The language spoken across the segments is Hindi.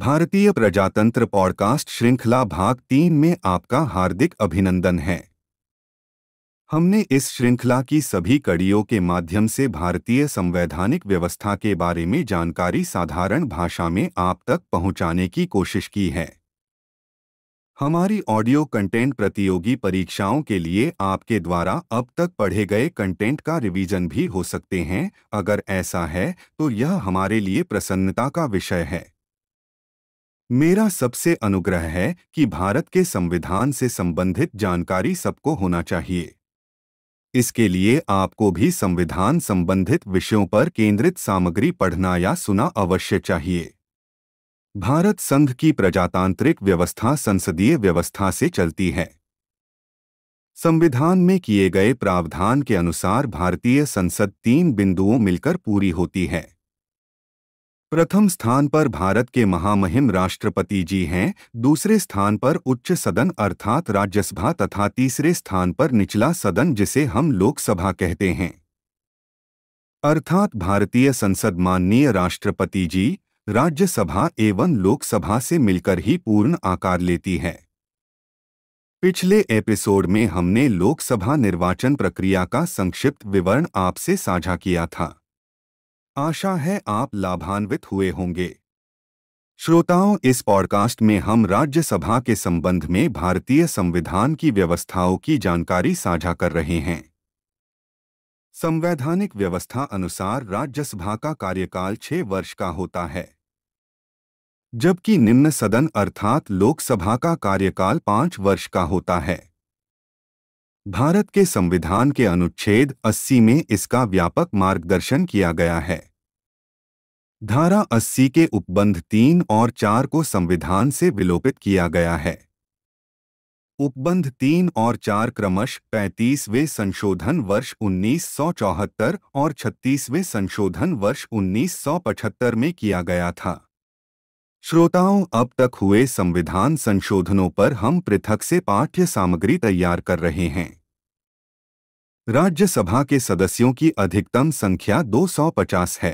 भारतीय प्रजातंत्र पॉडकास्ट श्रृंखला भाग तीन में आपका हार्दिक अभिनंदन है हमने इस श्रृंखला की सभी कड़ियों के माध्यम से भारतीय संवैधानिक व्यवस्था के बारे में जानकारी साधारण भाषा में आप तक पहुंचाने की कोशिश की है हमारी ऑडियो कंटेंट प्रतियोगी परीक्षाओं के लिए आपके द्वारा अब तक पढ़े गए कंटेंट का रिवीजन भी हो सकते हैं अगर ऐसा है तो यह हमारे लिए प्रसन्नता का विषय है मेरा सबसे अनुग्रह है कि भारत के संविधान से संबंधित जानकारी सबको होना चाहिए इसके लिए आपको भी संविधान संबंधित विषयों पर केंद्रित सामग्री पढ़ना या सुना अवश्य चाहिए भारत संघ की प्रजातांत्रिक व्यवस्था संसदीय व्यवस्था से चलती है संविधान में किए गए प्रावधान के अनुसार भारतीय संसद तीन बिंदुओं मिलकर पूरी होती है प्रथम स्थान पर भारत के महामहिम राष्ट्रपति जी हैं दूसरे स्थान पर उच्च सदन अर्थात राज्यसभा तथा तीसरे स्थान पर निचला सदन जिसे हम लोकसभा कहते हैं अर्थात भारतीय संसद माननीय राष्ट्रपति जी राज्यसभा एवं लोकसभा से मिलकर ही पूर्ण आकार लेती है पिछले एपिसोड में हमने लोकसभा निर्वाचन प्रक्रिया का संक्षिप्त विवरण आपसे साझा किया था आशा है आप लाभान्वित हुए होंगे श्रोताओं इस पॉडकास्ट में हम राज्यसभा के संबंध में भारतीय संविधान की व्यवस्थाओं की जानकारी साझा कर रहे हैं संवैधानिक व्यवस्था अनुसार राज्यसभा का कार्यकाल छह वर्ष का होता है जबकि निम्न सदन अर्थात लोकसभा का कार्यकाल पांच वर्ष का होता है भारत के संविधान के अनुच्छेद 80 में इसका व्यापक मार्गदर्शन किया गया है धारा 80 के उपबंध तीन और चार को संविधान से विलोपित किया गया है उपबंध तीन और चार क्रमश 35वें संशोधन वर्ष 1974 और 36वें संशोधन वर्ष 1975 में किया गया था श्रोताओं अब तक हुए संविधान संशोधनों पर हम पृथक से पाठ्य सामग्री तैयार कर रहे हैं राज्यसभा के सदस्यों की अधिकतम संख्या 250 है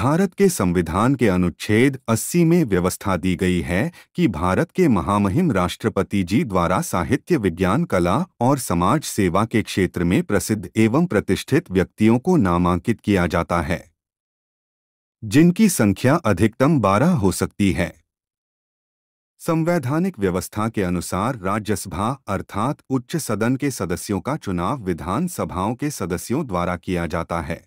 भारत के संविधान के अनुच्छेद 80 में व्यवस्था दी गई है कि भारत के महामहिम राष्ट्रपति जी द्वारा साहित्य विज्ञान कला और समाज सेवा के क्षेत्र में प्रसिद्ध एवं प्रतिष्ठित व्यक्तियों को नामांकित किया जाता है जिनकी संख्या अधिकतम 12 हो सकती है संवैधानिक व्यवस्था के अनुसार राज्यसभा अर्थात उच्च सदन के सदस्यों का चुनाव विधानसभाओं के सदस्यों द्वारा किया जाता है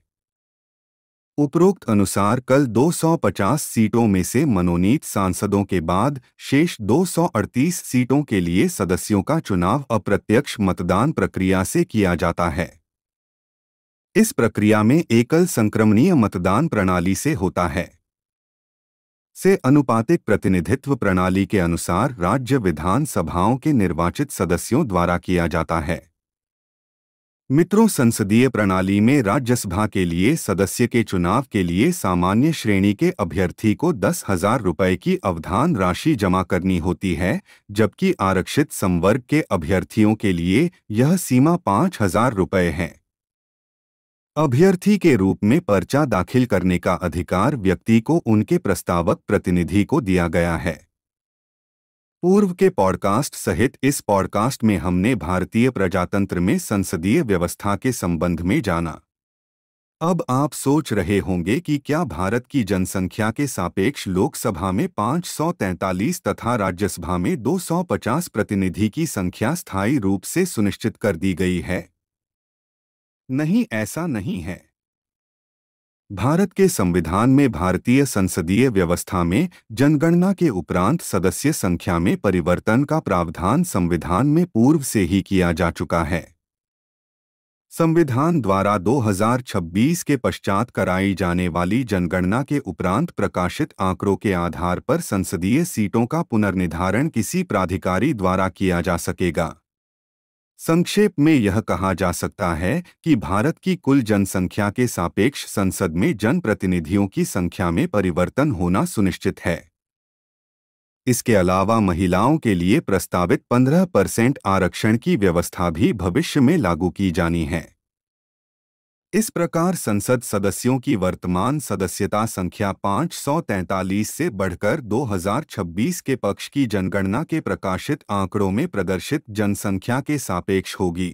उपरोक्त अनुसार कल 250 सीटों में से मनोनीत सांसदों के बाद शेष 238 सीटों के लिए सदस्यों का चुनाव अप्रत्यक्ष मतदान प्रक्रिया से किया जाता है इस प्रक्रिया में एकल संक्रमणीय मतदान प्रणाली से होता है से अनुपातिक प्रतिनिधित्व प्रणाली के अनुसार राज्य विधानसभाओं के निर्वाचित सदस्यों द्वारा किया जाता है मित्रों संसदीय प्रणाली में राज्यसभा के लिए सदस्य के चुनाव के लिए सामान्य श्रेणी के अभ्यर्थी को दस हजार रुपये की अवधान राशि जमा करनी होती है जबकि आरक्षित संवर्ग के अभ्यर्थियों के लिए यह सीमा पाँच हजार रुपये है अभ्यर्थी के रूप में पर्चा दाखिल करने का अधिकार व्यक्ति को उनके प्रस्तावक प्रतिनिधि को दिया गया है पूर्व के पॉडकास्ट सहित इस पॉडकास्ट में हमने भारतीय प्रजातंत्र में संसदीय व्यवस्था के संबंध में जाना अब आप सोच रहे होंगे कि क्या भारत की जनसंख्या के सापेक्ष लोकसभा में 543 तथा राज्यसभा में 250 प्रतिनिधि की संख्या स्थायी रूप से सुनिश्चित कर दी गई है नहीं ऐसा नहीं है भारत के संविधान में भारतीय संसदीय व्यवस्था में जनगणना के उपरांत सदस्य संख्या में परिवर्तन का प्रावधान संविधान में पूर्व से ही किया जा चुका है संविधान द्वारा 2026 के पश्चात कराई जाने वाली जनगणना के उपरांत प्रकाशित आंकड़ों के आधार पर संसदीय सीटों का पुनर्निधारण किसी प्राधिकारी द्वारा किया जा सकेगा संक्षेप में यह कहा जा सकता है कि भारत की कुल जनसंख्या के सापेक्ष संसद में जनप्रतिनिधियों की संख्या में परिवर्तन होना सुनिश्चित है इसके अलावा महिलाओं के लिए प्रस्तावित 15 परसेंट आरक्षण की व्यवस्था भी भविष्य में लागू की जानी है इस प्रकार संसद सदस्यों की वर्तमान सदस्यता संख्या 543 से बढ़कर 2026 के पक्ष की जनगणना के प्रकाशित आंकड़ों में प्रदर्शित जनसंख्या के सापेक्ष होगी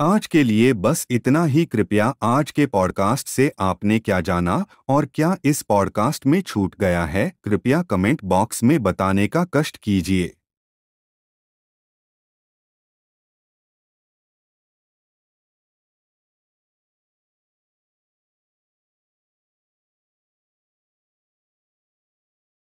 आज के लिए बस इतना ही कृपया आज के पॉडकास्ट से आपने क्या जाना और क्या इस पॉडकास्ट में छूट गया है कृपया कमेंट बॉक्स में बताने का कष्ट कीजिए